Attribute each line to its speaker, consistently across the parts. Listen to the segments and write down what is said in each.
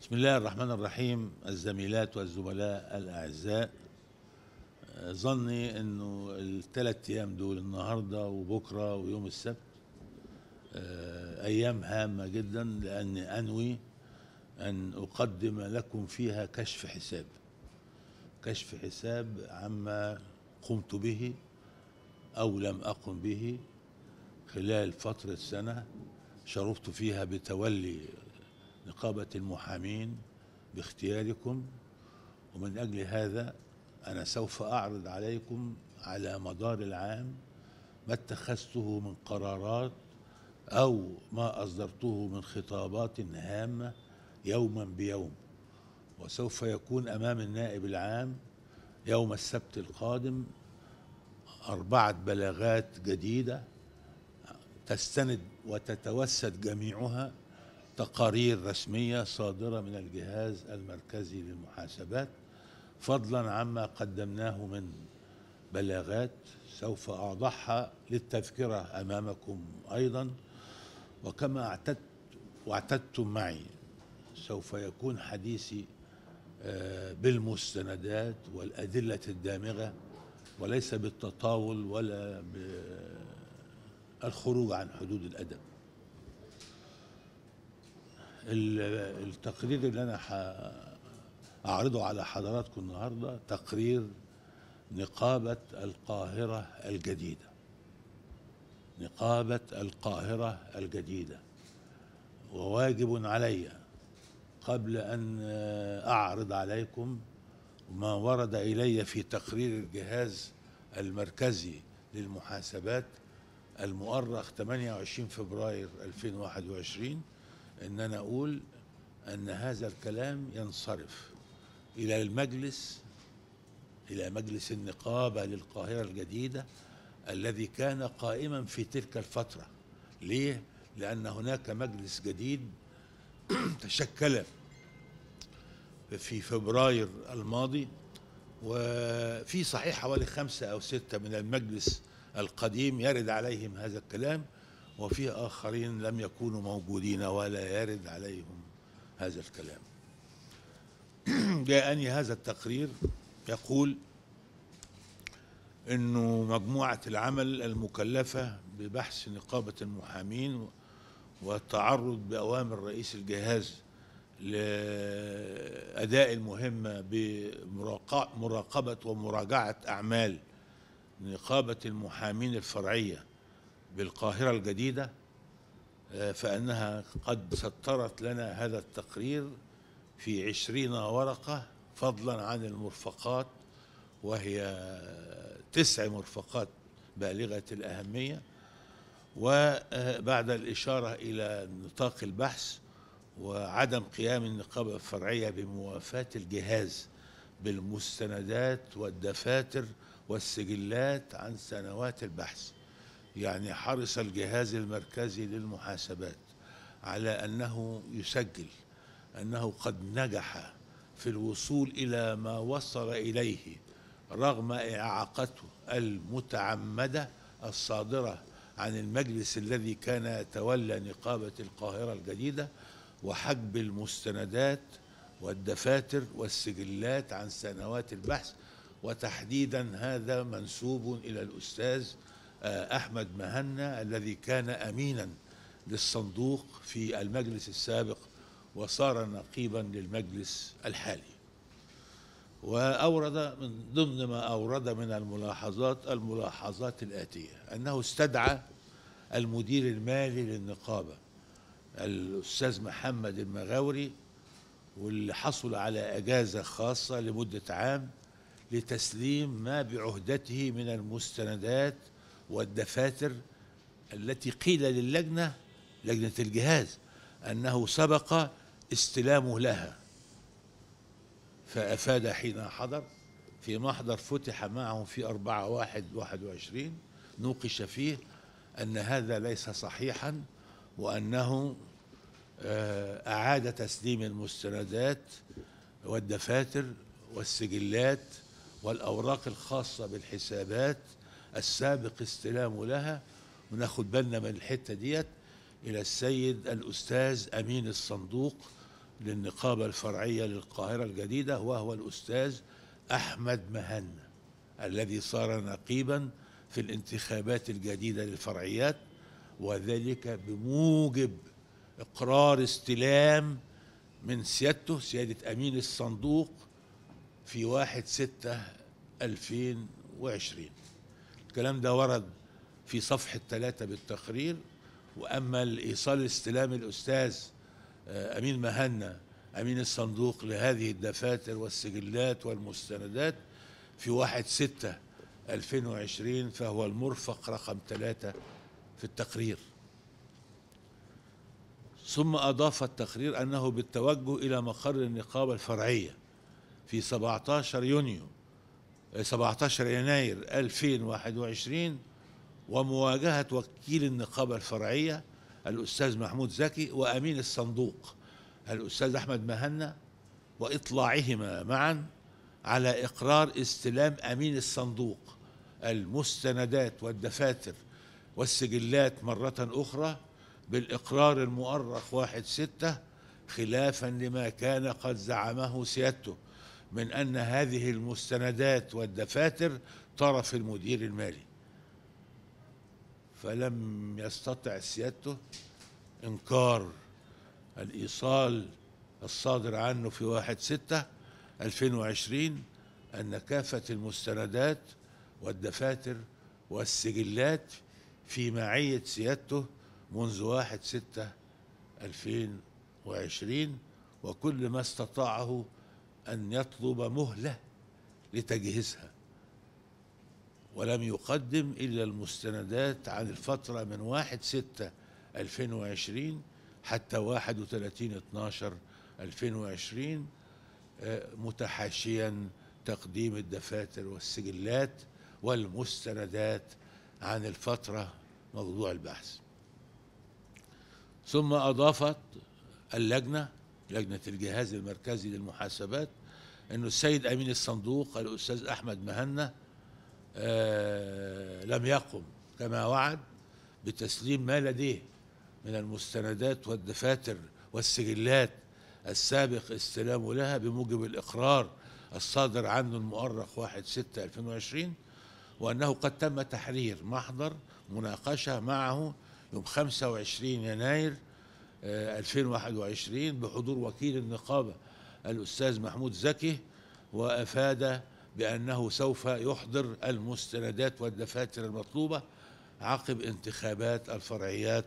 Speaker 1: بسم الله الرحمن الرحيم الزميلات والزملاء الأعزاء ظني انه الثلاث ايام دول النهارده وبكره ويوم السبت آه، ايام هامه جدا لاني انوي ان اقدم لكم فيها كشف حساب كشف حساب عما قمت به أو لم أقم به خلال فترة سنة شرفت فيها بتولي نقابة المحامين باختياركم ومن أجل هذا أنا سوف أعرض عليكم على مدار العام ما اتخذته من قرارات أو ما أصدرته من خطابات هامة يوما بيوم وسوف يكون أمام النائب العام يوم السبت القادم أربعة بلاغات جديدة تستند وتتوسد جميعها تقارير رسمية صادرة من الجهاز المركزي للمحاسبات فضلا عما قدمناه من بلاغات سوف أوضحها للتذكرة أمامكم أيضا وكما اعتدت واعتدتم معي سوف يكون حديثي بالمستندات والأدلة الدامغة وليس بالتطاول ولا بالخروج عن حدود الأدب التقرير اللي أنا أعرضه على حضراتكم النهاردة تقرير نقابة القاهرة الجديدة نقابة القاهرة الجديدة وواجب عليّ قبل أن أعرض عليكم ما ورد إلي في تقرير الجهاز المركزي للمحاسبات المؤرخ 28 فبراير 2021 أن أنا أقول أن هذا الكلام ينصرف إلى المجلس إلى مجلس النقابة للقاهرة الجديدة الذي كان قائما في تلك الفترة ليه؟ لأن هناك مجلس جديد تشكل في فبراير الماضي وفي صحيح حوالي خمسة أو ستة من المجلس القديم يرد عليهم هذا الكلام وفي آخرين لم يكونوا موجودين ولا يرد عليهم هذا الكلام جاءني هذا التقرير يقول أنه مجموعة العمل المكلفة ببحث نقابة المحامين والتعرض بأوامر رئيس الجهاز لأداء المهمة بمراقبة ومراجعة أعمال نقابة المحامين الفرعية بالقاهرة الجديدة آه، فأنها قد سطرت لنا هذا التقرير في عشرين ورقة فضلا عن المرفقات وهي تسع مرفقات بالغة الأهمية وبعد الإشارة إلى نطاق البحث وعدم قيام النقابة الفرعية بموافاة الجهاز بالمستندات والدفاتر والسجلات عن سنوات البحث يعني حرص الجهاز المركزي للمحاسبات على أنه يسجل أنه قد نجح في الوصول إلى ما وصل إليه رغم إعاقته المتعمدة الصادرة عن المجلس الذي كان يتولى نقابة القاهرة الجديدة وحجب المستندات والدفاتر والسجلات عن سنوات البحث وتحديدا هذا منسوب إلى الأستاذ آه، أحمد مهنا الذي كان أمينا للصندوق في المجلس السابق وصار نقيبا للمجلس الحالي وأورد من ضمن ما أورد من الملاحظات الملاحظات الآتية أنه استدعى المدير المالي للنقابة الأستاذ محمد المغاوري واللي حصل على أجازة خاصة لمدة عام لتسليم ما بعهدته من المستندات والدفاتر التي قيل للجنة لجنة الجهاز أنه سبق استلامه لها فأفاد حين حضر في محضر فتح معه في أربعة واحد واحد وعشرين نوقش فيه أن هذا ليس صحيحا وأنه آه، أعاد تسليم المستندات والدفاتر والسجلات والأوراق الخاصة بالحسابات السابق استلامه لها وناخد بالنا من الحتة ديت إلى السيد الأستاذ أمين الصندوق للنقابة الفرعية للقاهرة الجديدة وهو الأستاذ أحمد مهنا الذي صار نقيبا في الانتخابات الجديدة للفرعيات وذلك بموجب إقرار استلام من سيادته سيادة أمين الصندوق في واحد ستة 2020 الكلام ده ورد في صفحة ثلاثة بالتقرير وأما الإيصال استلام الأستاذ آه، امين مهنا امين الصندوق لهذه الدفاتر والسجلات والمستندات في 1 6 2020 فهو المرفق رقم ثلاثة في التقرير ثم أضاف التقرير أنه بالتوجه إلى مقر النقابة الفرعية في 17 يونيو 17 آه، يناير 2021 ومواجهة وكيل النقابة الفرعية الأستاذ محمود زكي وأمين الصندوق الأستاذ أحمد مهنا وإطلاعهما معا على إقرار استلام أمين الصندوق المستندات والدفاتر والسجلات مرة أخرى بالإقرار المؤرخ واحد ستة خلافا لما كان قد زعمه سيادته من أن هذه المستندات والدفاتر طرف المدير المالي فلم يستطع سيادته انكار الايصال الصادر عنه في 1 6 2020 ان كافه المستندات والدفاتر والسجلات في معيه سيادته منذ 1 6 2020 وكل ما استطاعه ان يطلب مهله لتجهيزها ولم يقدم إلا المستندات عن الفترة من 1 6 2020 حتى 31 12 2020 متحاشيا تقديم الدفاتر والسجلات والمستندات عن الفترة موضوع البحث ثم أضافت اللجنة لجنة الجهاز المركزي للمحاسبات أنه السيد أمين الصندوق الأستاذ أحمد مهنا آه، لم يقم كما وعد بتسليم ما لديه من المستندات والدفاتر والسجلات السابق استلامه لها بموجب الإقرار الصادر عنه المؤرخ 1 6 2020 وأنه قد تم تحرير محضر مناقشة معه يوم 25 يناير 2021 آه، بحضور وكيل النقابة الأستاذ محمود زكي وأفاد بأنه سوف يحضر المستندات والدفاتر المطلوبة عقب انتخابات الفرعيات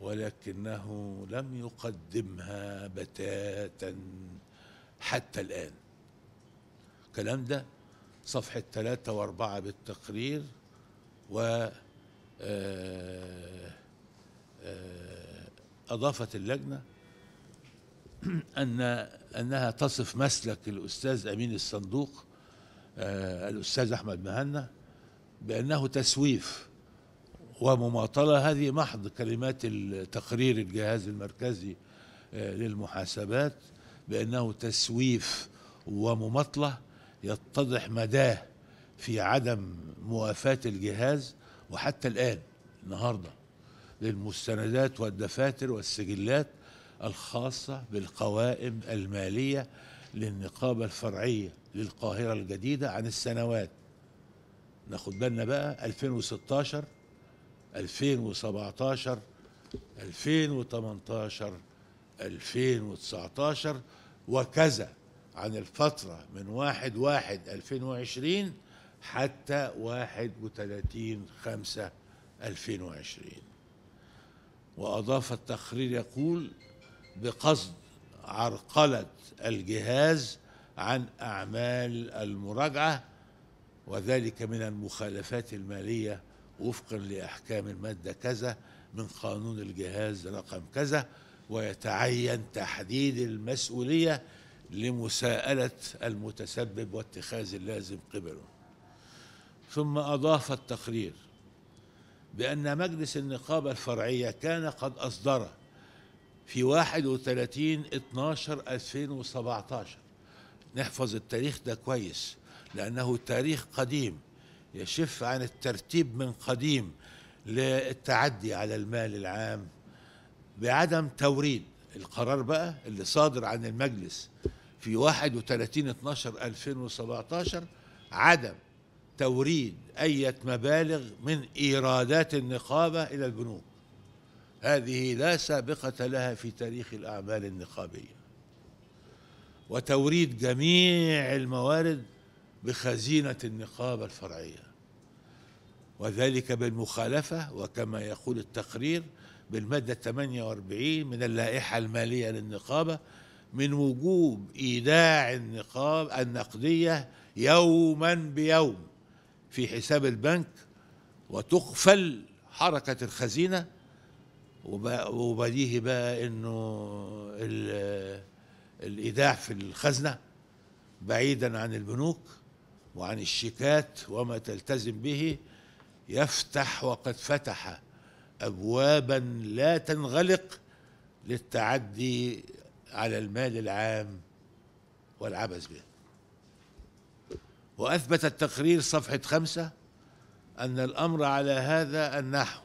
Speaker 1: ولكنه لم يقدمها بتاتا حتى الآن الكلام ده صفحة ثلاثة وأربعة بالتقرير و آه، آه، أضافت اللجنة أن أنها تصف مسلك الأستاذ أمين الصندوق آه، الأستاذ أحمد مهنا بأنه تسويف ومماطلة هذه محض كلمات التقرير الجهاز المركزي آه، للمحاسبات بأنه تسويف ومماطلة يتضح مداه في عدم موافاة الجهاز وحتى الآن النهارده للمستندات والدفاتر والسجلات الخاصة بالقوائم المالية للنقابة الفرعية للقاهرة الجديدة عن السنوات ناخد بالنا بقى 2016 2017 2018 2019 وكذا عن الفترة من 1 1 2020 حتى 31 5 2020 وأضاف التقرير يقول بقصد عرقلة الجهاز عن أعمال المراجعة وذلك من المخالفات المالية وفقا لأحكام المادة كذا من قانون الجهاز رقم كذا ويتعين تحديد المسؤولية لمساءلة المتسبب واتخاذ اللازم قبله ثم أضاف التقرير بأن مجلس النقابة الفرعية كان قد أصدر في 31 12 2017 نحفظ التاريخ ده كويس لأنه تاريخ قديم يشف عن الترتيب من قديم للتعدي على المال العام بعدم توريد القرار بقى اللي صادر عن المجلس في 31 12 2017 عدم توريد أي مبالغ من إيرادات النقابة إلى البنوك هذه لا سابقة لها في تاريخ الأعمال النقابية وتوريد جميع الموارد بخزينة النقابة الفرعية وذلك بالمخالفة وكما يقول التقرير بالمادة 48 من اللائحة المالية للنقابة من وجوب إيداع النقاب النقدية يوما بيوم في حساب البنك وتقفل حركة الخزينة وبديهي بقى انه الإيداع في الخزنة بعيدا عن البنوك وعن الشيكات وما تلتزم به يفتح وقد فتح أبوابا لا تنغلق للتعدي على المال العام والعبث به وأثبت التقرير صفحة خمسة أن الأمر على هذا النحو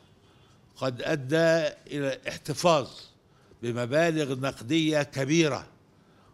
Speaker 1: قد أدى إلى احتفاظ بمبالغ نقدية كبيرة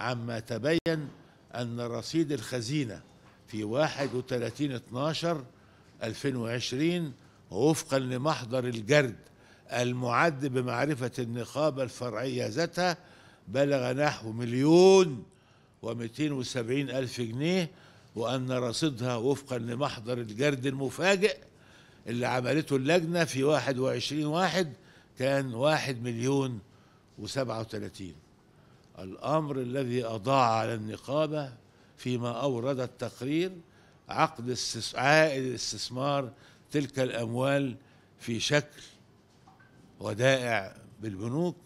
Speaker 1: عما تبين أن رصيد الخزينة في 31 12 2020 وفقا لمحضر الجرد المعد بمعرفة النقابة الفرعية ذاتها بلغ نحو مليون ومئتين وسبعين ألف جنيه وأن رصيدها وفقا لمحضر الجرد المفاجئ اللي عملته اللجنة في واحد وعشرين واحد كان واحد مليون وسبعة وثلاثين الأمر الذي أضاع على النقابة فيما أورد التقرير عقد عائد استثمار تلك الأموال في شكل ودائع بالبنوك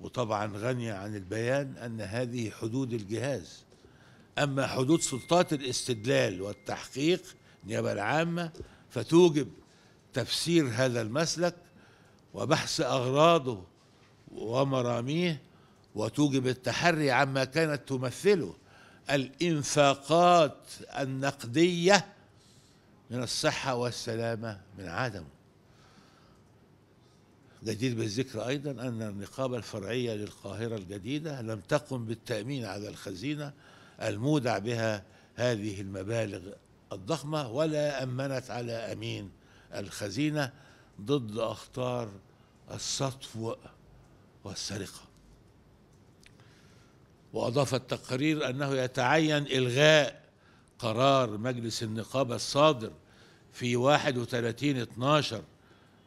Speaker 1: وطبعا غنية عن البيان أن هذه حدود الجهاز أما حدود سلطات الاستدلال والتحقيق النيابة العامة فتوجب تفسير هذا المسلك وبحث أغراضه ومراميه وتوجب التحري عما كانت تمثله الانفاقات النقديه من الصحه والسلامه من عدمه جدير بالذكر أيضا أن النقابة الفرعية للقاهرة الجديدة لم تقم بالتأمين على الخزينة المودع بها هذه المبالغ الضخمة ولا أمنت على أمين الخزينة ضد أخطار السطو والسرقة وأضاف التقرير أنه يتعين إلغاء قرار مجلس النقابة الصادر في 31 12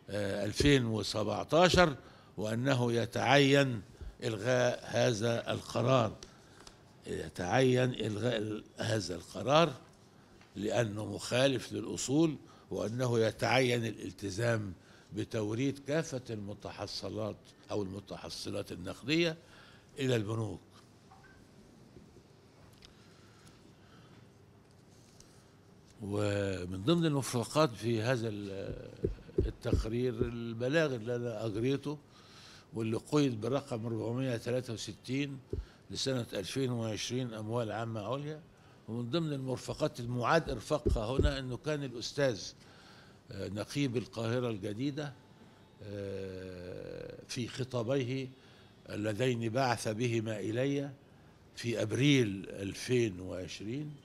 Speaker 1: 2017 وأنه يتعين إلغاء هذا القرار يتعين إلغاء هذا القرار لأنه مخالف للأصول وأنه يتعين الالتزام بتوريد كافة المتحصلات أو المتحصلات النقدية إلى البنوك ومن ضمن المفرقات في هذا التقرير البلاغ اللي انا اجريته واللي قيد برقم 463 لسنه 2020 اموال عامه عليا ومن ضمن المرفقات المعاد ارفاقها هنا انه كان الاستاذ آه، نقيب القاهره الجديده آه، في خطابيه اللذين بعث بهما الي في ابريل 2020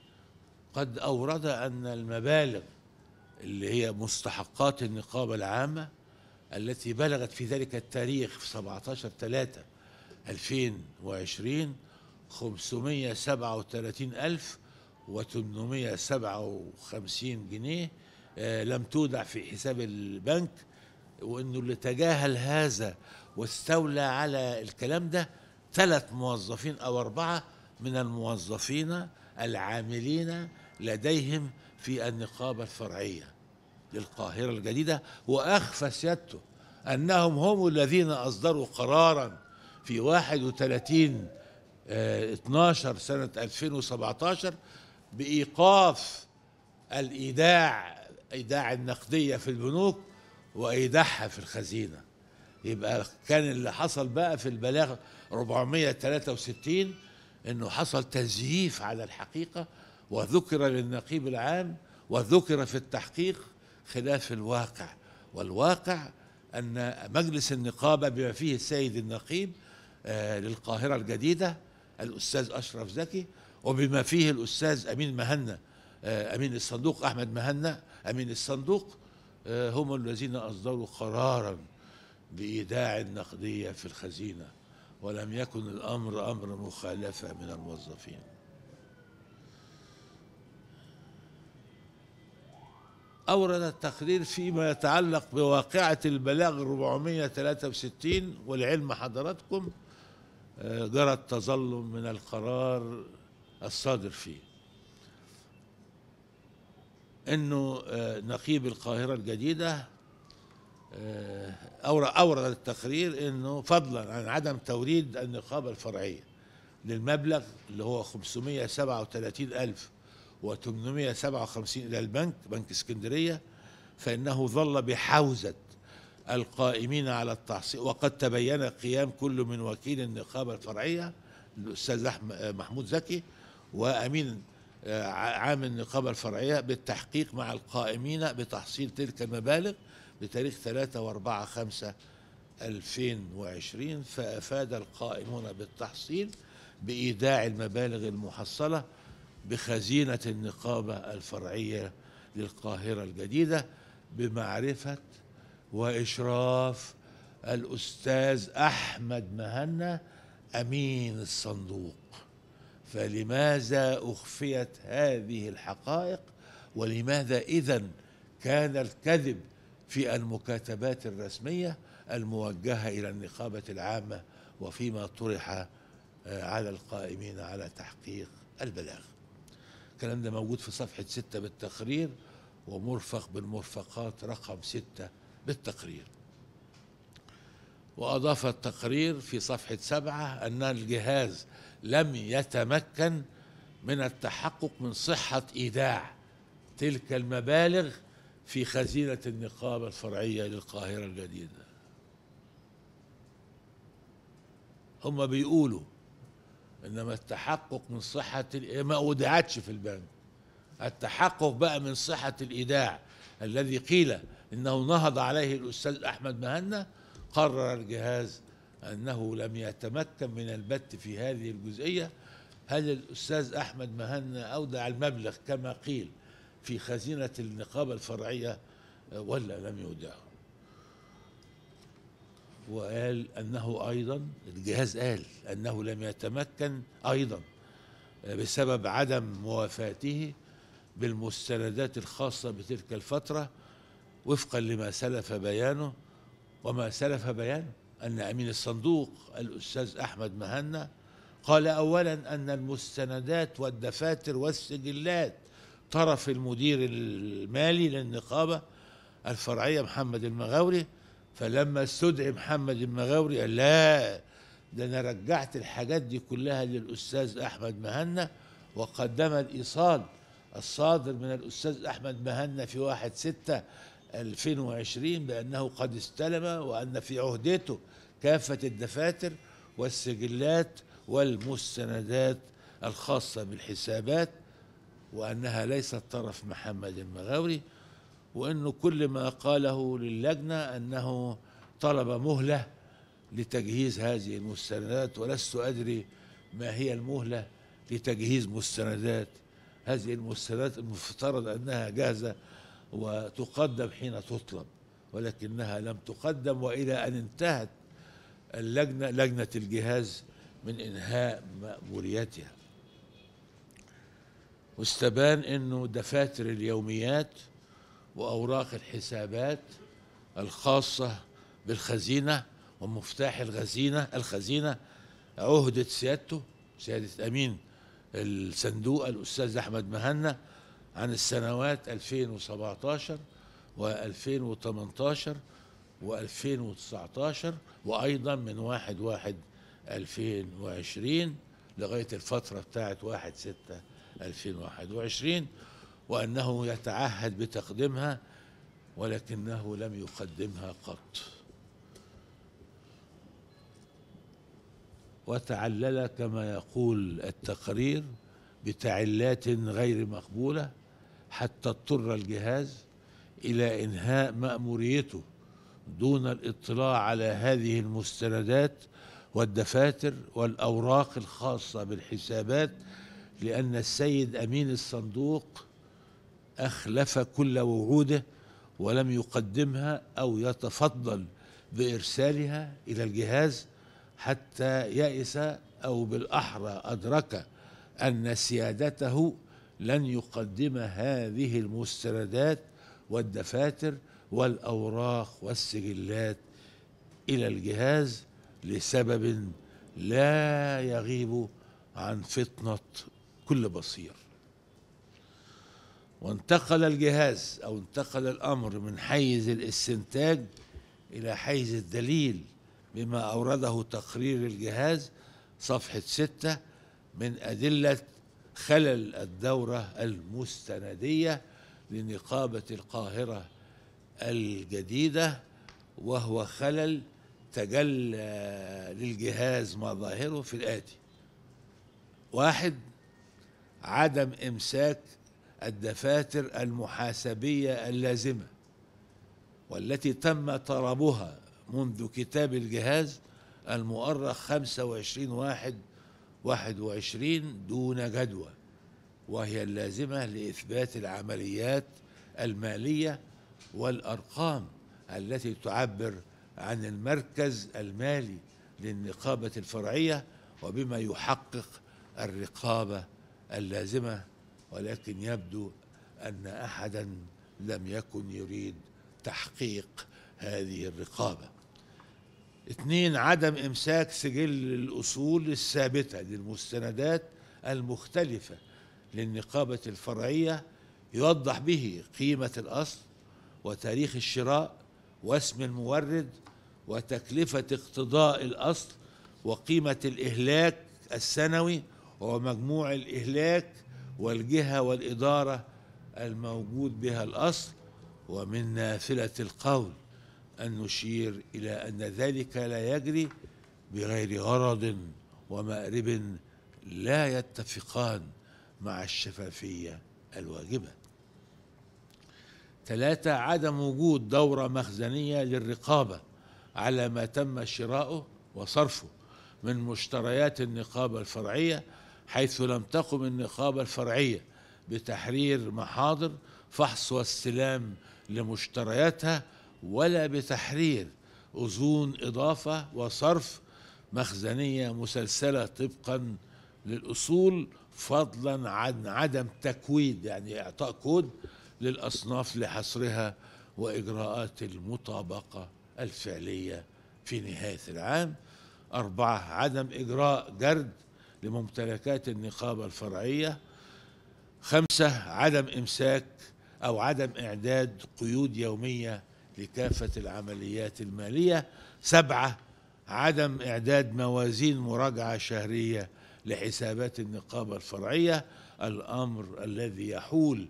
Speaker 1: قد أورد أن المبالغ اللي هي مستحقات النقابة العامة التي بلغت في ذلك التاريخ في 17 3 2020 537 ألف و857 جنيه آه، لم تودع في حساب البنك وانه اللي تجاهل هذا واستولى على الكلام ده ثلاث موظفين او اربعه من الموظفين العاملين لديهم في النقابة الفرعية للقاهرة الجديدة وأخفى سيادته أنهم هم الذين أصدروا قرارا في 31 12 آه، سنة 2017 بإيقاف الإيداع إيداع النقدية في البنوك وإيداعها في الخزينة يبقى كان اللي حصل بقى في البلاغ 463 انه حصل تزييف على الحقيقه وذكر للنقيب العام وذكر في التحقيق خلاف الواقع والواقع أن مجلس النقابة بما فيه السيد النقيب آه، للقاهرة الجديدة الأستاذ أشرف زكي وبما فيه الأستاذ أمين مهنا آه، أمين الصندوق أحمد مهنا أمين الصندوق آه، هم الذين أصدروا قرارا بإيداع النقدية في الخزينة ولم يكن الأمر أمر مخالفة من الموظفين أورد التقرير فيما يتعلق بواقعة البلاغ 463 والعلم حضراتكم آه، جرى التظلم من القرار الصادر فيه انه آه، نقيب القاهرة الجديدة آه، أورد التقرير انه فضلا عن عدم توريد النقابة الفرعية للمبلغ اللي هو 537 ألف و857 إلى البنك بنك اسكندرية فإنه ظل بحوزة القائمين على التعصيب وقد تبين قيام كل من وكيل النقابة الفرعية الأستاذ محمود زكي وأمين آه، عام النقابة الفرعية بالتحقيق مع القائمين بتحصيل تلك المبالغ بتاريخ 3 و4 5 2020 فأفاد القائمون بالتحصيل بإيداع المبالغ المحصلة بخزينة النقابة الفرعية للقاهرة الجديدة بمعرفة وإشراف الأستاذ أحمد مهنا أمين الصندوق فلماذا أخفيت هذه الحقائق ولماذا إذا كان الكذب في المكاتبات الرسمية الموجهة إلى النقابة العامة وفيما طرح آه، على القائمين على تحقيق البلاغ الكلام ده موجود في صفحة ستة بالتقرير ومرفق بالمرفقات رقم ستة بالتقرير وأضاف التقرير في صفحة سبعة أن الجهاز لم يتمكن من التحقق من صحة إيداع تلك المبالغ في خزينة النقابة الفرعية للقاهرة الجديدة هم بيقولوا انما التحقق من صحه إيه، ما اودعتش في البنك التحقق بقى من صحه الايداع الذي قيل انه نهض عليه الاستاذ احمد مهنا قرر الجهاز انه لم يتمكن من البت في هذه الجزئيه هل الاستاذ احمد مهنا اودع المبلغ كما قيل في خزينه النقابه الفرعيه ولا لم يودعه وقال أنه أيضا الجهاز قال أنه لم يتمكن أيضا آه، بسبب عدم موافاته بالمستندات الخاصة بتلك الفترة وفقا لما سلف بيانه وما سلف بيانه أن أمين الصندوق الأستاذ أحمد مهنا قال أولا أن المستندات والدفاتر والسجلات طرف المدير المالي للنقابة الفرعية محمد المغاوري فلما استدعي محمد المغاوري قال لا ده انا رجعت الحاجات دي كلها للاستاذ احمد مهنا وقدم الايصال الصادر من الاستاذ احمد مهنا في 1 6 2020 بانه قد استلم وان في عهدته كافه الدفاتر والسجلات والمستندات الخاصه بالحسابات وانها ليست طرف محمد المغاوري وانه كل ما قاله للجنه انه طلب مهله لتجهيز هذه المستندات ولست ادري ما هي المهله لتجهيز مستندات هذه المستندات المفترض انها جاهزه وتقدم حين تطلب ولكنها لم تقدم والى ان انتهت اللجنه لجنه الجهاز من انهاء ماموريتها واستبان انه دفاتر اليوميات وأوراق الحسابات الخاصة بالخزينة ومفتاح الخزينة الخزينة عهدة سيادته سيادة أمين الصندوق الأستاذ أحمد مهنا عن السنوات 2017 و2018 و2019 وأيضا من 1 1 2020 لغاية الفترة بتاعت 1 6 2021 وأنه يتعهد بتقديمها ولكنه لم يقدمها قط وتعلل كما يقول التقرير بتعلات غير مقبولة حتى اضطر الجهاز إلى إنهاء مأموريته دون الاطلاع على هذه المستندات والدفاتر والأوراق الخاصة بالحسابات لأن السيد أمين الصندوق أخلف كل وعوده ولم يقدمها أو يتفضل بإرسالها إلى الجهاز حتى يئس أو بالأحرى أدرك أن سيادته لن يقدم هذه المستندات والدفاتر والأوراق والسجلات إلى الجهاز لسبب لا يغيب عن فطنة كل بصير وانتقل الجهاز أو انتقل الأمر من حيز الاستنتاج إلى حيز الدليل بما أورده تقرير الجهاز صفحة ستة من أدلة خلل الدورة المستندية لنقابة القاهرة الجديدة وهو خلل تجلى للجهاز مظاهره في الآتي واحد عدم إمساك الدفاتر المحاسبيه اللازمه والتي تم طلبها منذ كتاب الجهاز المؤرخ 25 واحد 21 دون جدوى وهي اللازمة لإثبات العمليات المالية والأرقام التي تعبر عن المركز المالي للنقابة الفرعية وبما يحقق الرقابة اللازمة ولكن يبدو ان احدا لم يكن يريد تحقيق هذه الرقابه اثنين عدم امساك سجل الاصول الثابته للمستندات المختلفه للنقابه الفرعيه يوضح به قيمه الاصل وتاريخ الشراء واسم المورد وتكلفه اقتضاء الاصل وقيمه الاهلاك السنوي ومجموع الاهلاك والجهة والإدارة الموجود بها الأصل ومن نافلة القول أن نشير إلى أن ذلك لا يجري بغير غرض ومأرب لا يتفقان مع الشفافية الواجبة ثلاثة عدم وجود دورة مخزنية للرقابة على ما تم شراؤه وصرفه من مشتريات النقابة الفرعية حيث لم تقم النقابة الفرعية بتحرير محاضر فحص واستلام لمشترياتها ولا بتحرير أذون إضافة وصرف مخزنية مسلسلة طبقا للأصول فضلا عن عدم تكويد يعني إعطاء كود للأصناف لحصرها وإجراءات المطابقة الفعلية في نهاية العام أربعة عدم إجراء جرد لممتلكات النقابة الفرعية خمسة عدم إمساك أو عدم إعداد قيود يومية لكافة العمليات المالية سبعة عدم إعداد موازين مراجعة شهرية لحسابات النقابة الفرعية الأمر الذي يحول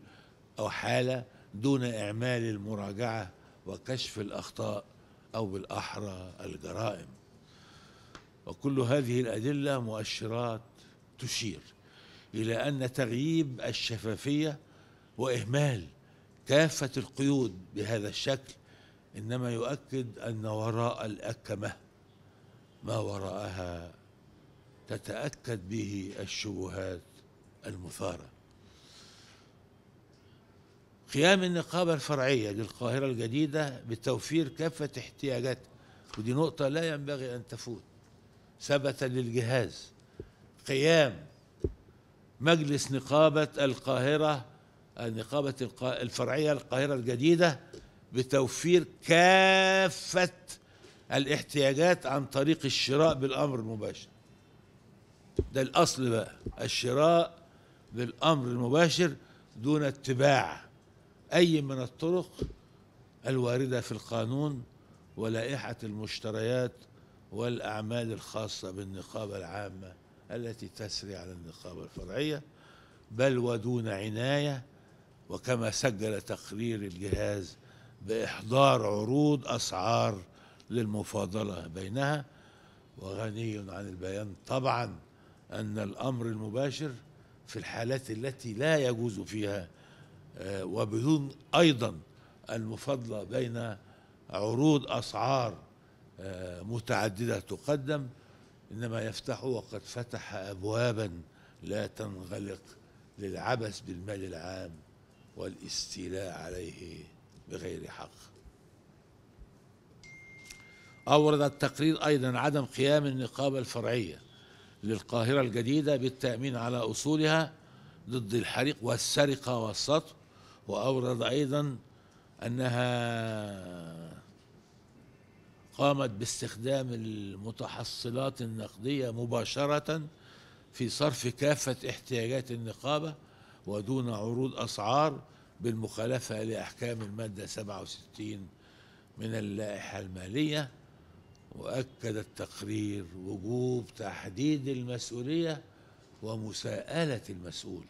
Speaker 1: أو حال دون إعمال المراجعة وكشف الأخطاء أو بالأحرى الجرائم وكل هذه الأدلة مؤشرات تشير إلى أن تغييب الشفافية وإهمال كافة القيود بهذا الشكل إنما يؤكد أن وراء الأكمة ما وراءها تتأكد به الشبهات المثارة قيام النقابة الفرعية للقاهرة الجديدة بتوفير كافة احتياجاتها ودي نقطة لا ينبغي أن تفوت ثبت للجهاز قيام مجلس نقابة القاهرة نقابة الفرعية القاهرة الجديدة بتوفير كافة الاحتياجات عن طريق الشراء بالأمر المباشر ده الأصل بقى الشراء بالأمر المباشر دون اتباع أي من الطرق الواردة في القانون ولائحة المشتريات والأعمال الخاصة بالنقابة العامة التي تسري على النقابة الفرعية بل ودون عناية وكما سجل تقرير الجهاز بإحضار عروض أسعار للمفاضلة بينها وغني عن البيان طبعا أن الأمر المباشر في الحالات التي لا يجوز فيها آه، وبدون أيضا المفاضلة بين عروض أسعار آه، متعددة تقدم إنما يفتح وقد فتح أبوابا لا تنغلق للعبث بالمال العام والاستيلاء عليه بغير حق أورد التقرير أيضا عدم قيام النقابة الفرعية للقاهرة الجديدة بالتأمين على أصولها ضد الحريق والسرقة والسطو وأورد أيضا أنها قامت باستخدام المتحصلات النقدية مباشرة في صرف كافة احتياجات النقابة ودون عروض أسعار بالمخالفة لأحكام المادة 67 من اللائحة المالية وأكد التقرير وجوب تحديد المسؤولية ومساءلة المسؤول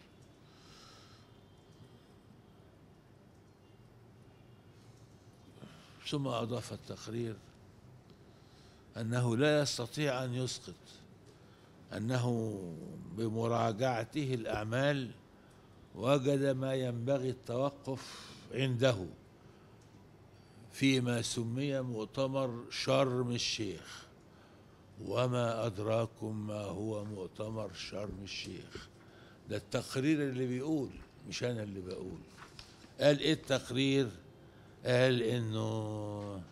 Speaker 1: ثم أضاف التقرير أنه لا يستطيع أن يسقط أنه بمراجعته الأعمال وجد ما ينبغي التوقف عنده فيما سمي مؤتمر شرم الشيخ وما أدراكم ما هو مؤتمر شرم الشيخ ده التقرير اللي بيقول مش أنا اللي بقول قال إيه التقرير قال إنه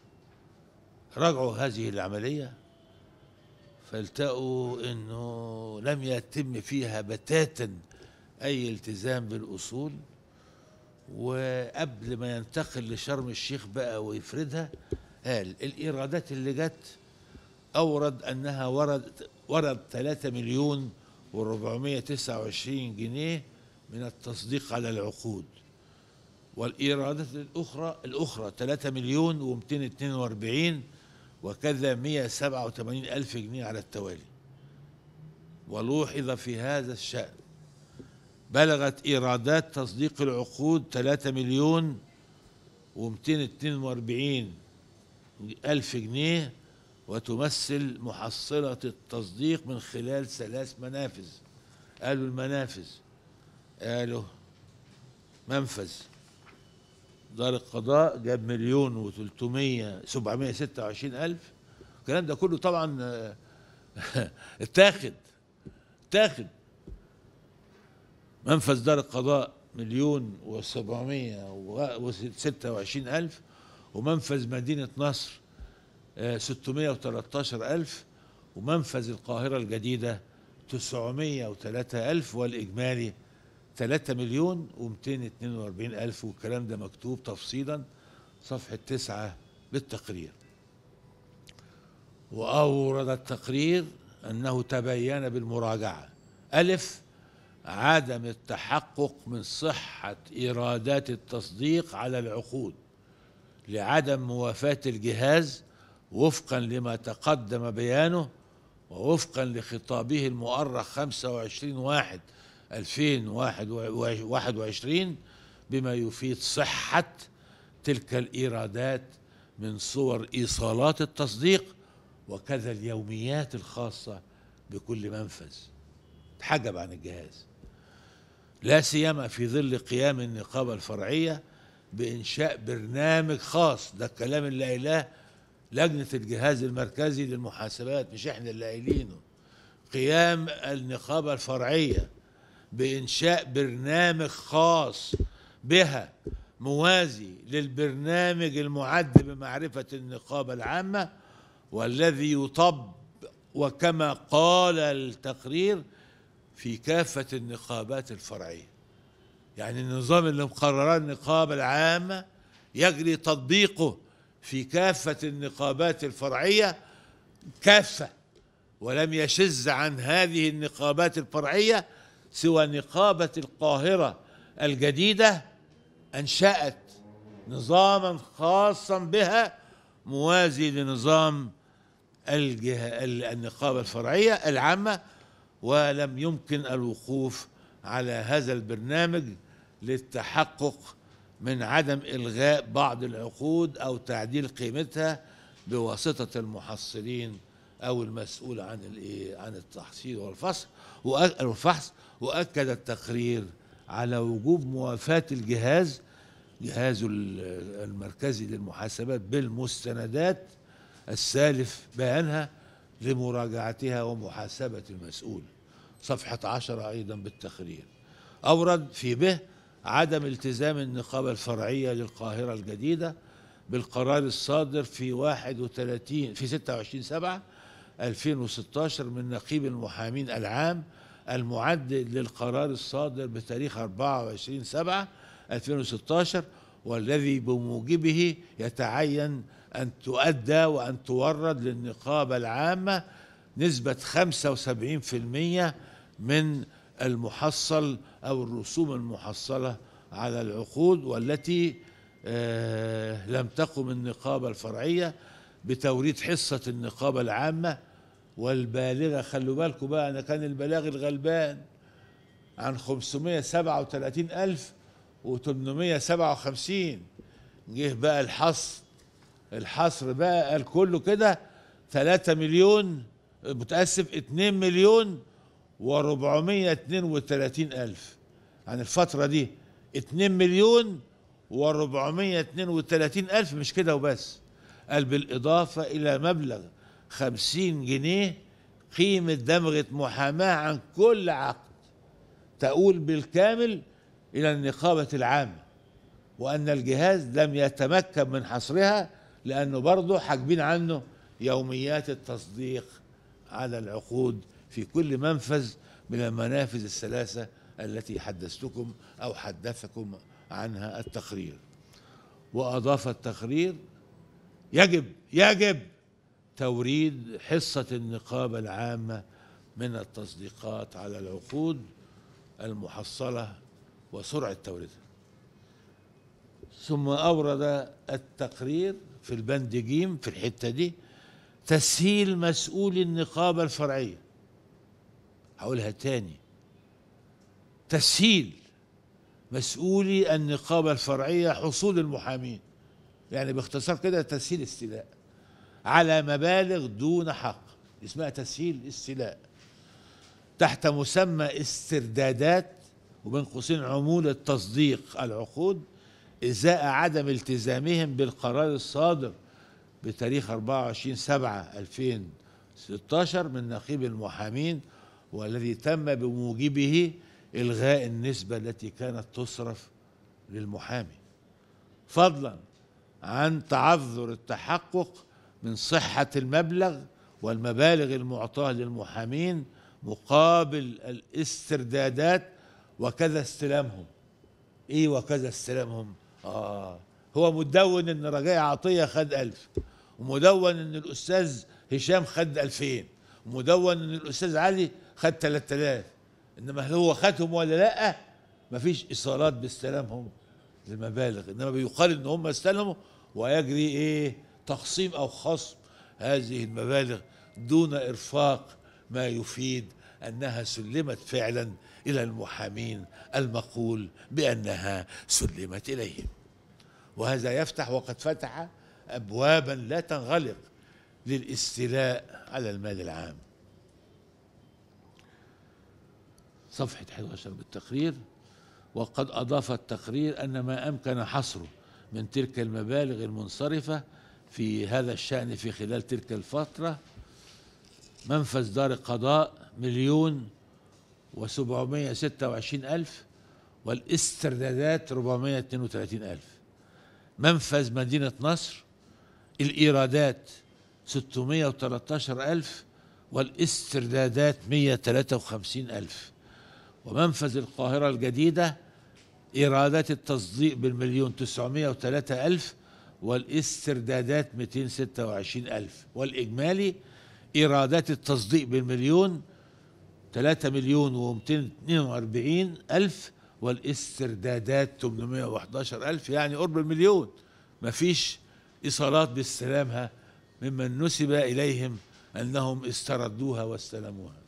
Speaker 1: راجعوا هذه العملية فالتقوا أنه لم يتم فيها بتاتا أي التزام بالأصول وقبل ما ينتقل لشرم الشيخ بقى ويفردها قال الإيرادات اللي جت أورد أنها ورد ورد 3 مليون و429 جنيه من التصديق على العقود والإيرادات الأخرى الأخرى 3 مليون و242 وكذا 187 ألف جنيه على التوالي ولوحظ في هذا الشأن بلغت إيرادات تصديق العقود 3 مليون و242 ألف جنيه وتمثل محصلة التصديق من خلال ثلاث منافذ قالوا المنافذ قالوا منفذ دار القضاء جاب مليون و 300 الف الكلام ده كله طبعا آه، اتاخد اتاخد منفذ دار القضاء مليون و 726 الف ومنفذ مدينه نصر 613 آه، الف ومنفذ القاهره الجديده 903 الف والاجمالي 3 مليون و242 ألف والكلام ده مكتوب تفصيلا صفحة 9 بالتقرير وأورد التقرير أنه تبين بالمراجعة ألف عدم التحقق من صحة إيرادات التصديق على العقود لعدم موافاة الجهاز وفقا لما تقدم بيانه ووفقا لخطابه المؤرخ 25 واحد 2021 بما يفيد صحة تلك الإيرادات من صور إيصالات التصديق وكذا اليوميات الخاصة بكل منفذ تحجب عن الجهاز لا سيما في ظل قيام النقابة الفرعية بإنشاء برنامج خاص ده الكلام اللي قايلاه لجنة الجهاز المركزي للمحاسبات مش احنا اللي قايلينه قيام النقابة الفرعية بإنشاء برنامج خاص بها موازي للبرنامج المعد بمعرفة النقابة العامة والذي يطب وكما قال التقرير في كافة النقابات الفرعية يعني النظام اللي مقرراه النقابة العامة يجري تطبيقه في كافة النقابات الفرعية كافة ولم يشذ عن هذه النقابات الفرعية سوى نقابة القاهرة الجديدة أنشأت نظاما خاصا بها موازي لنظام الجه... النقابة الفرعية العامة ولم يمكن الوقوف على هذا البرنامج للتحقق من عدم إلغاء بعض العقود أو تعديل قيمتها بواسطة المحصلين أو المسؤول عن إيه، عن التحصيل والفصل والفحص وأكد التقرير على وجوب موافاة الجهاز جهاز المركزي للمحاسبات بالمستندات السالف بيانها لمراجعتها ومحاسبة المسؤول صفحة عشرة أيضا بالتقرير أورد في به عدم التزام النقابة الفرعية للقاهرة الجديدة بالقرار الصادر في 31 في 26 7 2016 من نقيب المحامين العام المعدل للقرار الصادر بتاريخ 24 7 2016 والذي بموجبه يتعين أن تؤدى وأن تورد للنقابة العامة نسبة 75% من المحصل أو الرسوم المحصلة على العقود والتي آه، لم تقم النقابة الفرعية بتوريد حصة النقابة العامة والبالغة خلوا بالكم بقى أنا كان البلاغ الغلبان عن 537 ألف و857 جه بقى الحصر الحصر بقى قال كله كده 3 مليون متأسف 2 مليون و432 ألف عن الفترة دي 2 مليون و432 ألف مش كده وبس قال بالإضافة إلى مبلغ خمسين جنيه قيمة دمغة محاماة عن كل عقد تؤول بالكامل إلى النقابة العامة وأن الجهاز لم يتمكن من حصرها لأنه برضه حاجبين عنه يوميات التصديق على العقود في كل منفذ من المنافذ الثلاثة التي حدثتكم أو حدثكم عنها التقرير وأضاف التقرير يجب يجب توريد حصة النقابة العامة من التصديقات على العقود المحصلة وسرعة توريدها ثم أورد التقرير في البند جيم في الحتة دي تسهيل مسؤولي النقابة الفرعية هقولها تاني تسهيل مسؤولي النقابة الفرعية حصول المحامين يعني باختصار كده تسهيل استيلاء على مبالغ دون حق اسمها تسهيل الاستيلاء تحت مسمى استردادات وبين قوسين عمولة تصديق العقود إزاء عدم التزامهم بالقرار الصادر بتاريخ 24 7 2016 من نقيب المحامين والذي تم بموجبه إلغاء النسبة التي كانت تصرف للمحامي فضلا عن تعذر التحقق من صحة المبلغ والمبالغ المعطاة للمحامين مقابل الاستردادات وكذا استلامهم ايه وكذا استلامهم اه هو مدون ان رجاء عطية خد ألف ومدون ان الأستاذ هشام خد ألفين ومدون ان الأستاذ علي خد تلات آلاف انما هل هو خدهم ولا لا مفيش ايصالات باستلامهم للمبالغ انما بيقال ان هم استلموا ويجري ايه تخصيم أو خصم هذه المبالغ دون إرفاق ما يفيد أنها سلمت فعلا إلى المحامين المقول بأنها سلمت إليهم وهذا يفتح وقد فتح أبوابا لا تنغلق للاستيلاء على المال العام صفحة 11 بالتقرير وقد أضاف التقرير أن ما أمكن حصره من تلك المبالغ المنصرفة في هذا الشأن في خلال تلك الفترة منفذ دار القضاء مليون و ستة وعشرين ألف والاستردادات وثلاثين ألف منفذ مدينة نصر الإيرادات 613 ألف والاستردادات وخمسين ألف ومنفذ القاهرة الجديدة إيرادات التصديق بالمليون وثلاثة ألف والاستردادات 226 ألف والإجمالي إيرادات التصديق بالمليون 3 مليون و242 ألف والاستردادات 811 ألف يعني قرب المليون مفيش إيصالات باستلامها ممن نسب إليهم أنهم استردوها واستلموها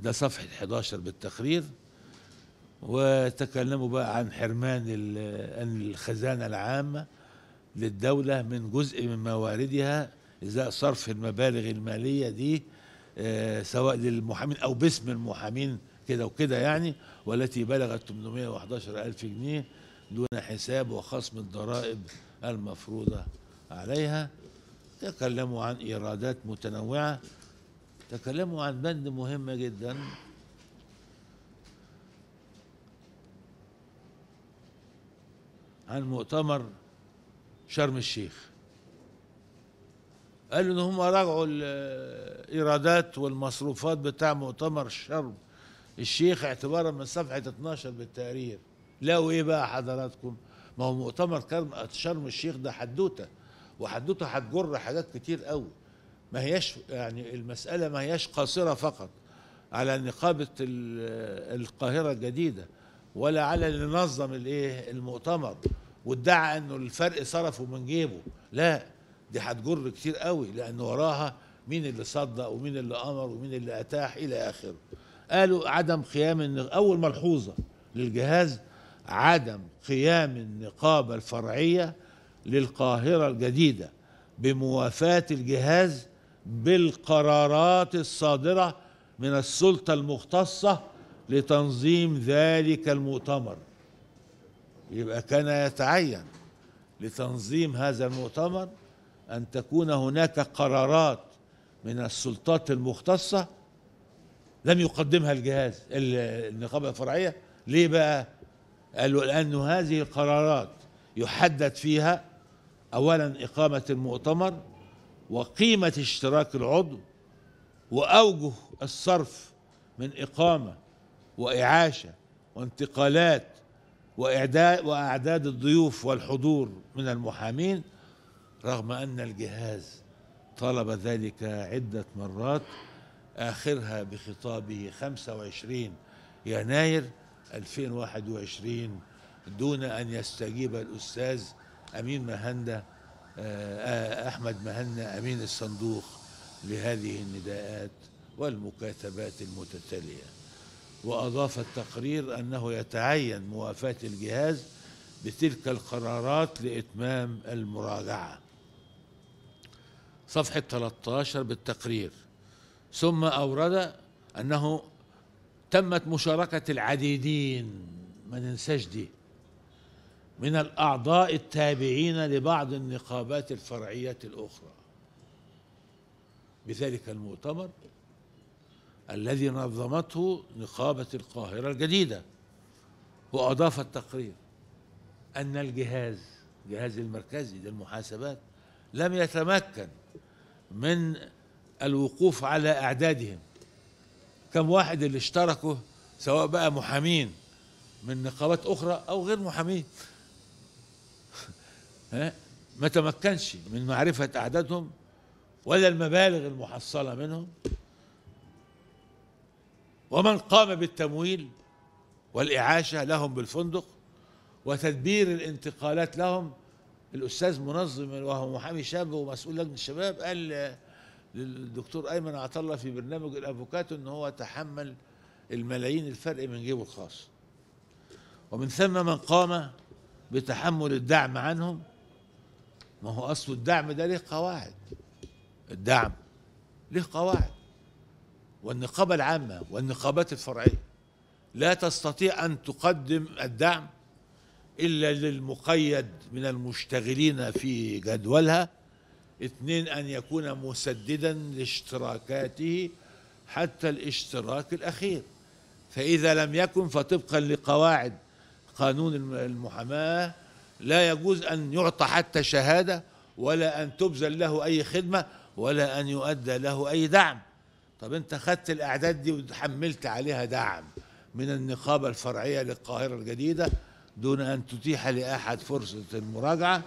Speaker 1: ده صفحة 11 بالتقرير وتكلموا بقى عن حرمان الخزانة العامة للدولة من جزء من مواردها إزاء صرف المبالغ المالية دي آه، سواء للمحامين أو باسم المحامين كده وكده يعني والتي بلغت 811 ألف جنيه دون حساب وخصم الضرائب المفروضة عليها تكلموا عن إيرادات متنوعة تكلموا عن بند مهمة جداً عن مؤتمر شرم الشيخ قالوا ان هم راجعوا الايرادات والمصروفات بتاع مؤتمر شرم الشيخ اعتبارا من صفحه 12 بالتقرير لا ايه بقى حضراتكم ما هو مؤتمر شرم الشيخ ده حدوته وحدوته هتجر حاجات كتير قوي ما هياش يعني المساله ما هياش قاصره فقط على نقابه القاهره الجديده ولا على اللي نظم الايه المؤتمر وادعى انه الفرق صرفه من جيبه لا دي هتجر كتير قوي لان وراها مين اللي صدق ومين اللي امر ومين اللي اتاح الى اخره قالوا عدم قيام اول ملحوظه للجهاز عدم قيام النقابه الفرعيه للقاهره الجديده بموافاه الجهاز بالقرارات الصادره من السلطه المختصه لتنظيم ذلك المؤتمر يبقى كان يتعين لتنظيم هذا المؤتمر ان تكون هناك قرارات من السلطات المختصه لم يقدمها الجهاز النقابه الفرعيه ليه بقى؟ قالوا لأن هذه القرارات يحدد فيها أولا إقامة المؤتمر وقيمة اشتراك العضو وأوجه الصرف من إقامة وإعاشة وانتقالات وإعداد وأعداد الضيوف والحضور من المحامين رغم أن الجهاز طلب ذلك عدة مرات آخرها بخطابه 25 يناير 2021 دون أن يستجيب الأستاذ أمين مهندة آه، آه، أحمد مهنا أمين الصندوق لهذه النداءات والمكاتبات المتتاليه وأضاف التقرير أنه يتعين موافاة الجهاز بتلك القرارات لإتمام المراجعة صفحة 13 بالتقرير ثم أورد أنه تمت مشاركة العديدين ما ننساش دي من الأعضاء التابعين لبعض النقابات الفرعية الأخرى بذلك المؤتمر الذي نظمته نقابة القاهرة الجديدة وأضاف التقرير أن الجهاز الجهاز المركزي للمحاسبات لم يتمكن من الوقوف على أعدادهم كم واحد اللي اشتركوا سواء بقى محامين من نقابات أخرى أو غير محامين ما تمكنش من معرفة أعدادهم ولا المبالغ المحصلة منهم ومن قام بالتمويل والإعاشة لهم بالفندق وتدبير الانتقالات لهم الأستاذ منظم وهو محامي شاب ومسؤول لجنة الشباب قال للدكتور أيمن عطلة في برنامج الأفوكاتو إن هو تحمل الملايين الفرق من جيبه الخاص ومن ثم من قام بتحمل الدعم عنهم ما هو أصل الدعم ده ليه قواعد الدعم ليه قواعد والنقابة العامة والنقابات الفرعية لا تستطيع أن تقدم الدعم إلا للمقيد من المشتغلين في جدولها اثنين أن يكون مسددا لاشتراكاته حتى الاشتراك الأخير فإذا لم يكن فطبقا لقواعد قانون المحاماة لا يجوز أن يعطى حتى شهادة ولا أن تبذل له أي خدمة ولا أن يؤدى له أي دعم طب انت خدت الاعداد دي وحملت عليها دعم من النقابه الفرعيه للقاهره الجديده دون ان تتيح لاحد فرصه المراجعه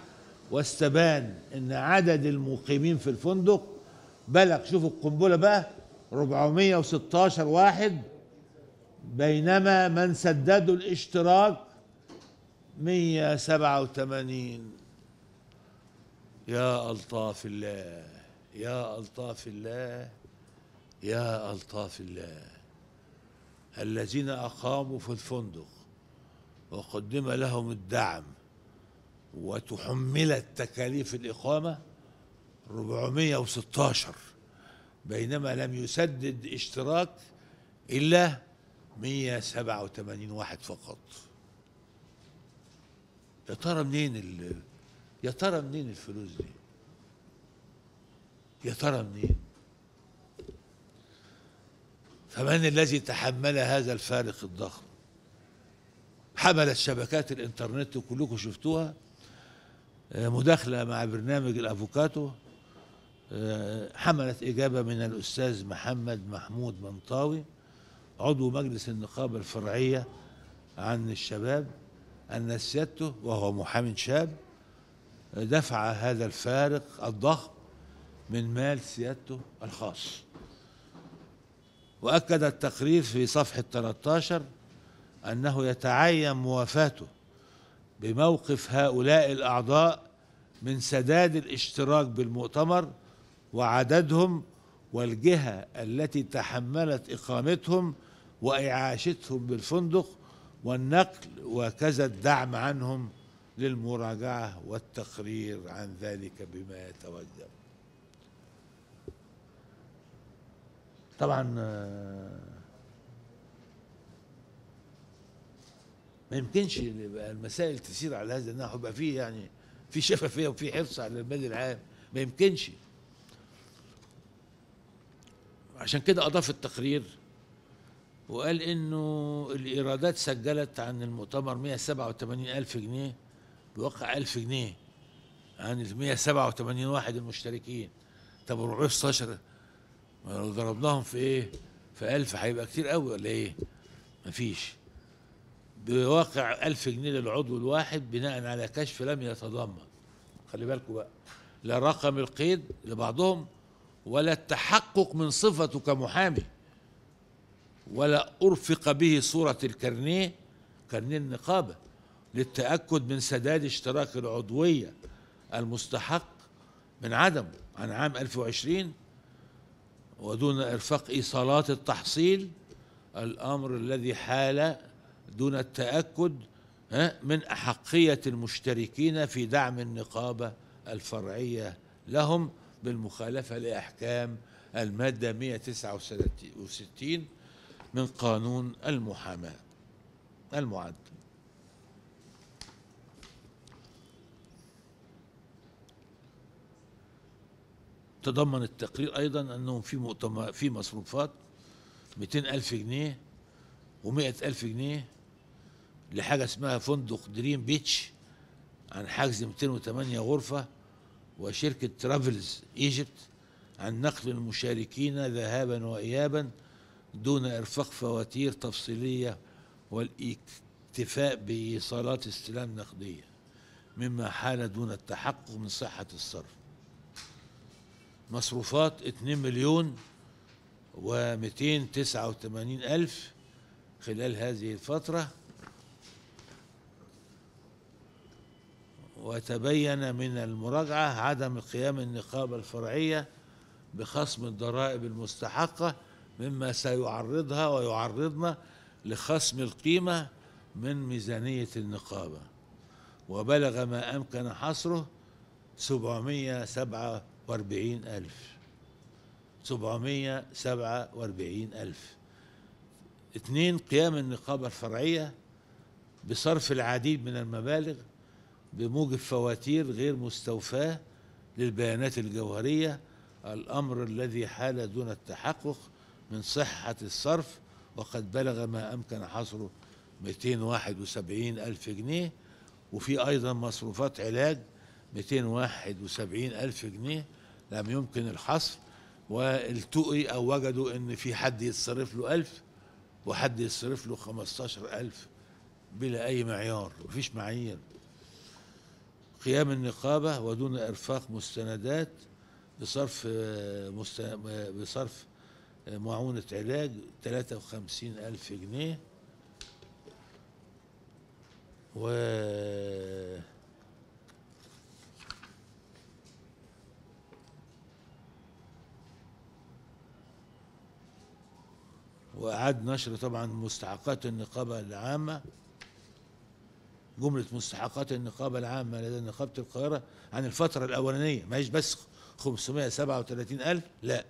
Speaker 1: واستبان ان عدد المقيمين في الفندق بلغ شوفوا القنبله بقى 416 واحد بينما من سددوا الاشتراك 187 يا الطاف الله يا الطاف الله يا ألطاف الله الذين أقاموا في الفندق وقدم لهم الدعم وتحملت تكاليف الإقامة 416 بينما لم يسدد اشتراك إلا 187 واحد فقط يا ترى منين ال... يا ترى منين الفلوس دي يا ترى منين فمن الذي تحمل هذا الفارق الضخم حملت شبكات الانترنت كلكم شفتوها آه، مداخله مع برنامج الافوكاتو آه، حملت اجابه من الاستاذ محمد محمود منطاوي عضو مجلس النقابه الفرعيه عن الشباب ان سيادته وهو محامي شاب آه، دفع هذا الفارق الضخم من مال سيادته الخاص وأكد التقرير في صفحة 13 أنه يتعين موافاته بموقف هؤلاء الأعضاء من سداد الاشتراك بالمؤتمر وعددهم والجهة التي تحملت إقامتهم وإعاشتهم بالفندق والنقل وكذا الدعم عنهم للمراجعة والتقرير عن ذلك بما يتوجب طبعا آه، ما يمكنش المسائل تسير على هذا النحو يبقى فيه يعني في شفافيه وفي حرص على المال العام ما يمكنش عشان كده اضاف التقرير وقال انه الايرادات سجلت عن المؤتمر 187 الف جنيه بواقع 1000 جنيه عن ال 187 واحد المشتركين طب 416 ما لو ضربناهم في ايه في 1000 هيبقى كتير قوي ولا ايه مفيش بواقع 1000 جنيه للعضو الواحد بناء على كشف لم يتضمن خلي بالكوا بقى لا رقم القيد لبعضهم ولا التحقق من صفته كمحامي ولا أرفق به صورة الكارنيه كارنيه النقابة للتأكد من سداد اشتراك العضوية المستحق من عدمه عن عام 2020 ودون إرفاق إيصالات التحصيل الأمر الذي حال دون التأكد من أحقية المشتركين في دعم النقابة الفرعية لهم بالمخالفة لأحكام المادة 169 من قانون المحاماة المعد تضمن التقرير ايضا انهم في مؤتمر في مصروفات 200000 جنيه و100000 جنيه لحاجه اسمها فندق دريم بيتش عن حجز 208 غرفه وشركه ترافلز ايجيبت عن نقل المشاركين ذهابا وايابا دون ارفاق فواتير تفصيليه والاكتفاء بايصالات استلام نقديه مما حال دون التحقق من صحه الصرف مصروفات 2 مليون و289 ألف خلال هذه الفترة وتبين من المراجعة عدم قيام النقابة الفرعية بخصم الضرائب المستحقة مما سيعرضها ويعرضنا لخصم القيمة من ميزانية النقابة وبلغ ما أمكن حصره 707 واربعين ألف سبعمية سبعة واربعين ألف اثنين قيام النقابة الفرعية بصرف العديد من المبالغ بموجب فواتير غير مستوفاة للبيانات الجوهرية الأمر الذي حال دون التحقق من صحة الصرف وقد بلغ ما أمكن حصره 271 ألف جنيه وفي أيضا مصروفات علاج 271 ألف جنيه لم يمكن الحصر والتقي أو وجدوا إن في حد يتصرف له ألف وحد يتصرف له 15000 بلا أي معيار مفيش معايير قيام النقابة ودون إرفاق مستندات بصرف مست... بصرف معونة علاج 53 ألف جنيه و وأعاد نشر طبعا مستحقات النقابة العامة جملة مستحقات النقابة العامة لدى نقابة القاهرة عن الفترة الأولانية ما هيش بس 537 ألف لا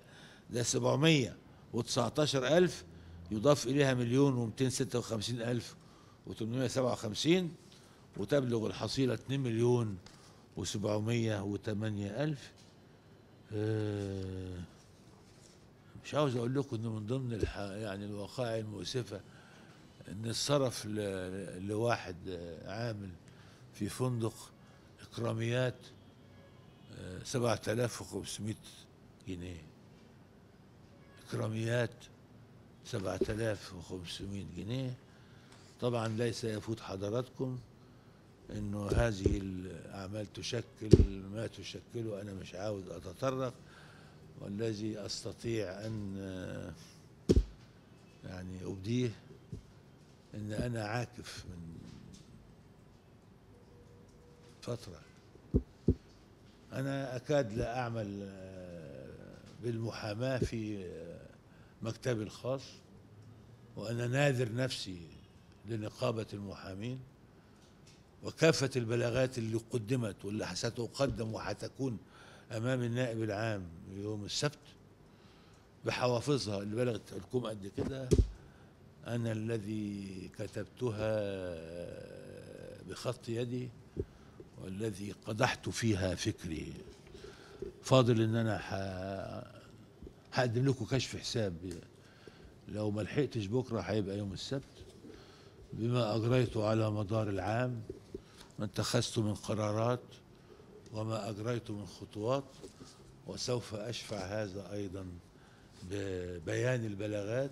Speaker 1: ده 719 ألف يضاف إليها مليون و256 ألف و857 وتبلغ الحصيلة 2 مليون و708 ألف آه مش عاوز اقول لكم انه من ضمن يعني الوقائع المؤسفه ان اتصرف لواحد عامل في فندق اكراميات 7500 آه، جنيه اكراميات 7500 جنيه طبعا ليس يفوت حضراتكم انه هذه الاعمال تشكل ما تشكله انا مش عاوز اتطرق والذي أستطيع أن آه، يعني أبديه أن أنا عاكف من فترة أنا أكاد لا أعمل آه، بالمحاماة في آه، مكتبي الخاص وأنا ناذر نفسي لنقابة المحامين وكافة البلاغات اللي قدمت واللي ستقدم وحتكون امام النائب العام يوم السبت بحوافظها اللي بلغت الكوم قد كده انا الذي كتبتها بخط يدي والذي قدحت فيها فكري فاضل ان انا هقدم لكم كشف حساب لو ما لحقتش بكره هيبقى يوم السبت بما اجريته على مدار العام ما اتخذته من قرارات وما أجريت من خطوات وسوف أشفع هذا أيضا ببيان البلاغات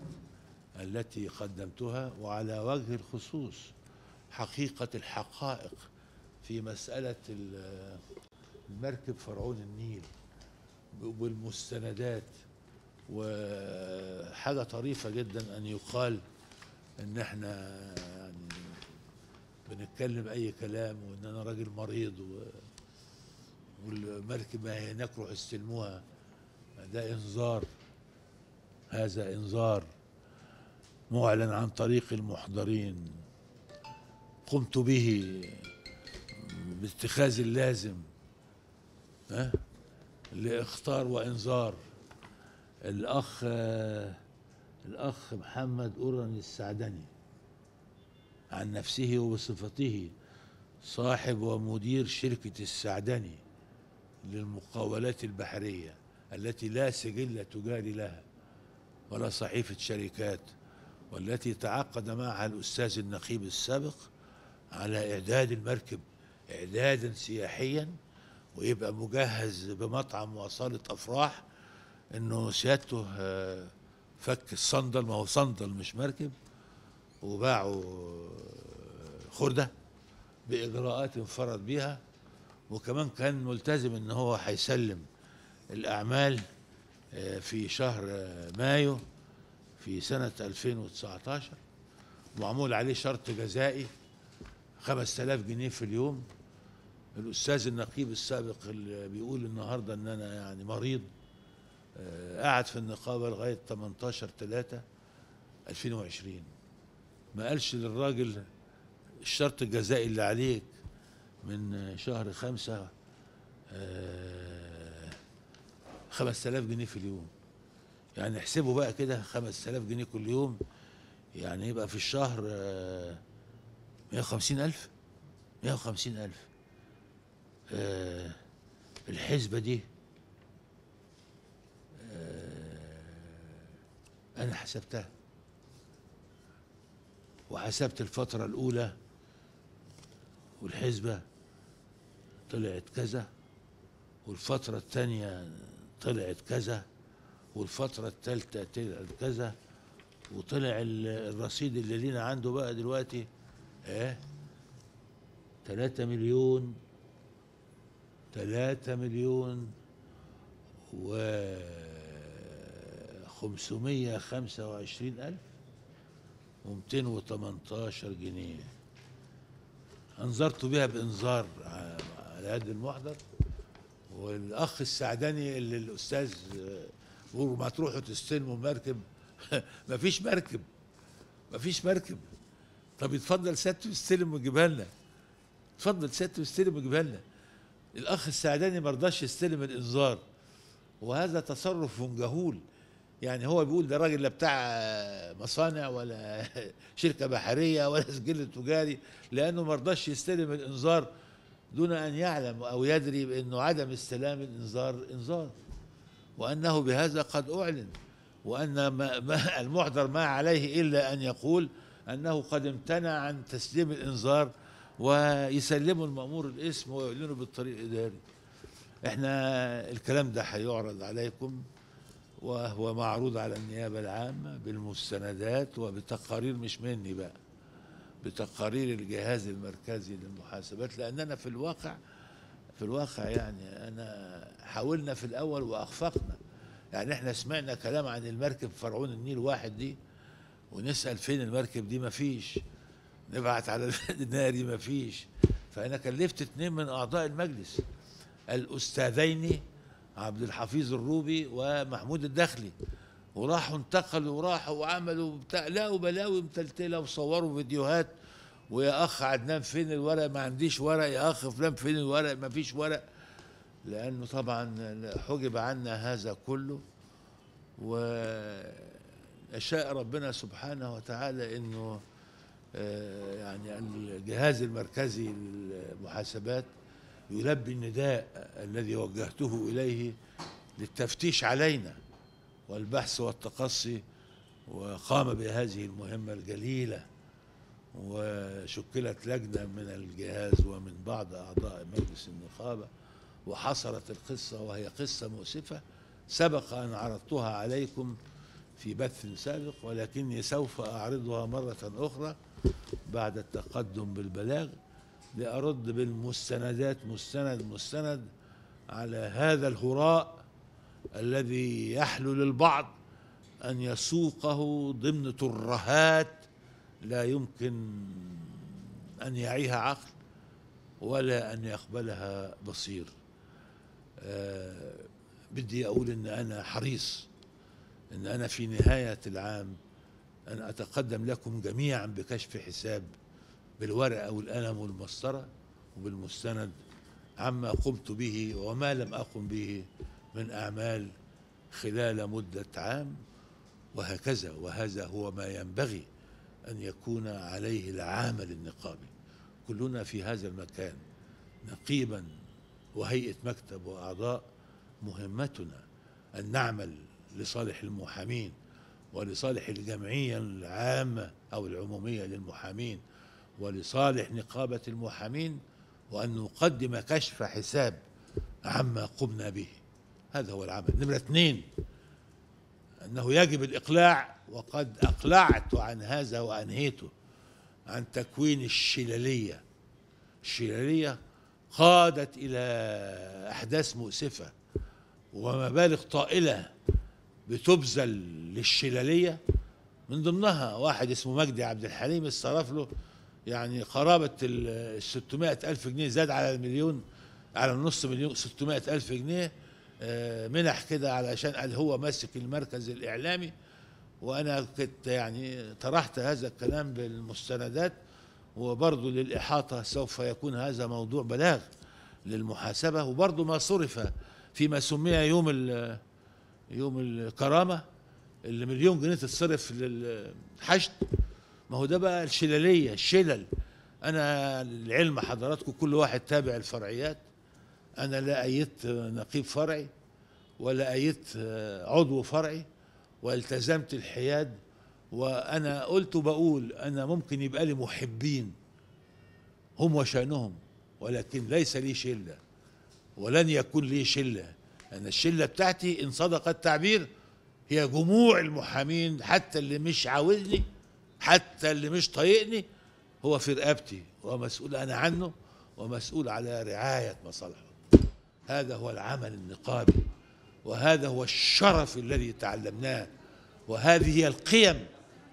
Speaker 1: التي قدمتها وعلى وجه الخصوص حقيقة الحقائق في مسألة المركب فرعون النيل والمستندات وحاجة طريفة جدا أن يقال إن إحنا يعني بنتكلم أي كلام وإن أنا راجل مريض و والمركبة هناك روحوا استلموها ده إنذار هذا إنذار معلن عن طريق المحضرين قمت به باتخاذ اللازم ها لاختار وانذار الاخ الاخ محمد اورن السعدني عن نفسه وبصفته صاحب ومدير شركه السعدني للمقاولات البحرية التي لا سجل تجاري لها ولا صحيفة شركات والتي تعاقد معها الأستاذ النقيب السابق على إعداد المركب إعدادا سياحيا ويبقى مجهز بمطعم وصالة أفراح إنه سيادته آه، فك الصندل ما هو صندل مش مركب وباعوا آه، خردة بإجراءات انفرد بها وكمان كان ملتزم ان هو هيسلم الاعمال آه، في شهر آه، مايو في سنة 2019 معمول عليه شرط جزائي 5000 جنيه في اليوم الأستاذ النقيب السابق اللي بيقول النهاردة إن أنا يعني مريض آه، قعد في النقابة لغاية 18 3 2020 ما قالش للراجل الشرط الجزائي اللي عليك من آه، شهر خمسة آه، خمس تلاف جنيه في اليوم يعني احسبوا بقى كده خمس تلاف جنيه كل يوم يعني يبقى في الشهر آه، مية وخمسين ألف مية وخمسين ألف الحسبة دي أنا حسبتها وحسبت الفترة الأولى والحزبة طلعت كذا والفترة الثانية طلعت كذا والفترة الثالثة طلعت كذا وطلع الرصيد اللي لينا عنده بقى دلوقتي ايه تلاتة مليون تلاتة مليون و خمسمية خمسة وعشرين ألف ومتين وتمنتاشر جنيه أنظرت بها بإنظار على يد المحضر والاخ السعداني اللي الاستاذ بيقولوا آه، ما تروحوا تستلموا مركب ما فيش مركب ما فيش مركب طب يتفضل سيادته يستلم ويجيبها لنا اتفضل سيادته يستلم ويجيبها لنا الاخ السعداني ما رضاش يستلم الانذار وهذا تصرف جهول يعني هو بيقول ده راجل لا بتاع آه، مصانع ولا شركه بحريه ولا سجل تجاري لانه ما رضاش يستلم الانذار دون أن يعلم أو يدري بأنه عدم استلام الإنذار إنذار وأنه بهذا قد أعلن وأن ما ما المحضر ما عليه إلا أن يقول أنه قد امتنع عن تسليم الإنذار ويسلموا المأمور الاسم ويعلنوا بالطريق الإداري احنا الكلام ده هيعرض عليكم وهو معروض على النيابة العامة بالمستندات وبتقارير مش مني بقى بتقارير الجهاز المركزي للمحاسبات لاننا في الواقع في الواقع يعني انا حاولنا في الاول واخفقنا يعني احنا سمعنا كلام عن المركب فرعون النيل واحد دي ونسال فين المركب دي مفيش نبعت على الناري مفيش فانا كلفت اثنين من اعضاء المجلس الاستاذين عبد الحفيظ الروبي ومحمود الدخلي وراحوا انتقلوا وراحوا وعملوا بتاع لقوا بلاوي متلتله وصوروا فيديوهات ويا اخ عدنان فين الورق ما عنديش ورق يا اخ فلان فين الورق ما فيش ورق لانه طبعا حجب عنا هذا كله و اشاء ربنا سبحانه وتعالى انه آه، يعني الجهاز المركزي للمحاسبات يلبي النداء الذي وجهته اليه للتفتيش علينا والبحث والتقصي وقام بهذه المهمة الجليلة وشكلت لجنة من الجهاز ومن بعض أعضاء مجلس النقابة وحصلت القصة وهي قصة مؤسفة سبق أن عرضتها عليكم في بث سابق ولكني سوف أعرضها مرة أخرى بعد التقدم بالبلاغ لأرد بالمستندات مستند مستند على هذا الهراء الذي يحلو للبعض ان يسوقه ضمن ترهات لا يمكن ان يعيها عقل ولا ان يقبلها بصير أه بدي اقول ان انا حريص ان انا في نهايه العام ان اتقدم لكم جميعا بكشف حساب بالورقه والقلم والمسطره وبالمستند عما قمت به وما لم اقم به من أعمال خلال مدة عام وهكذا وهذا هو ما ينبغي أن يكون عليه العامل النقابي كلنا في هذا المكان نقيبا وهيئة مكتب وأعضاء مهمتنا أن نعمل لصالح المحامين ولصالح الجمعية العامة أو العمومية للمحامين ولصالح نقابة المحامين وأن نقدم كشف حساب عما قمنا به هذا هو العمل نمرة اثنين أنه يجب الإقلاع وقد أقلعت عن هذا وأنهيته عن تكوين الشلالية الشلالية قادت إلى أحداث مؤسفة ومبالغ طائلة بتبذل للشلالية من ضمنها واحد اسمه مجدي عبد الحليم اتصرف له يعني قرابة ال ألف جنيه زاد على المليون على النص مليون ستمائة ألف جنيه آه، منح كده علشان قال هو ماسك المركز الإعلامي وأنا كنت يعني طرحت هذا الكلام بالمستندات وبرضه للإحاطة سوف يكون هذا موضوع بلاغ للمحاسبة وبرضه ما صرف فيما سمي يوم يوم الكرامة اللي مليون جنيه تتصرف للحشد ما هو ده بقى الشلالية الشلل أنا العلم حضراتكم كل واحد تابع الفرعيات انا لا ايدت نقيب فرعي ولا ايدت عضو فرعي والتزمت الحياد وانا قلت بقول انا ممكن يبقى لي محبين هم وشانهم ولكن ليس لي شله ولن يكون لي شله انا الشله بتاعتي ان صدق التعبير هي جموع المحامين حتى اللي مش عاوزني حتى اللي مش طايقني هو في رقبتي ومسؤول انا عنه ومسؤول على رعايه مصالحه هذا هو العمل النقابي وهذا هو الشرف الذي تعلمناه وهذه هي القيم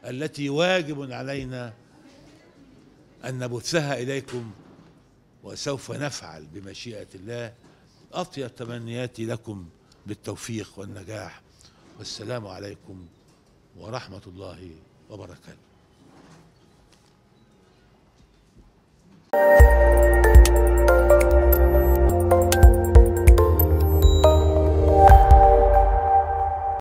Speaker 1: التي واجب علينا أن نبثها إليكم وسوف نفعل بمشيئة الله أطيب تمنياتي لكم بالتوفيق والنجاح والسلام عليكم ورحمة الله وبركاته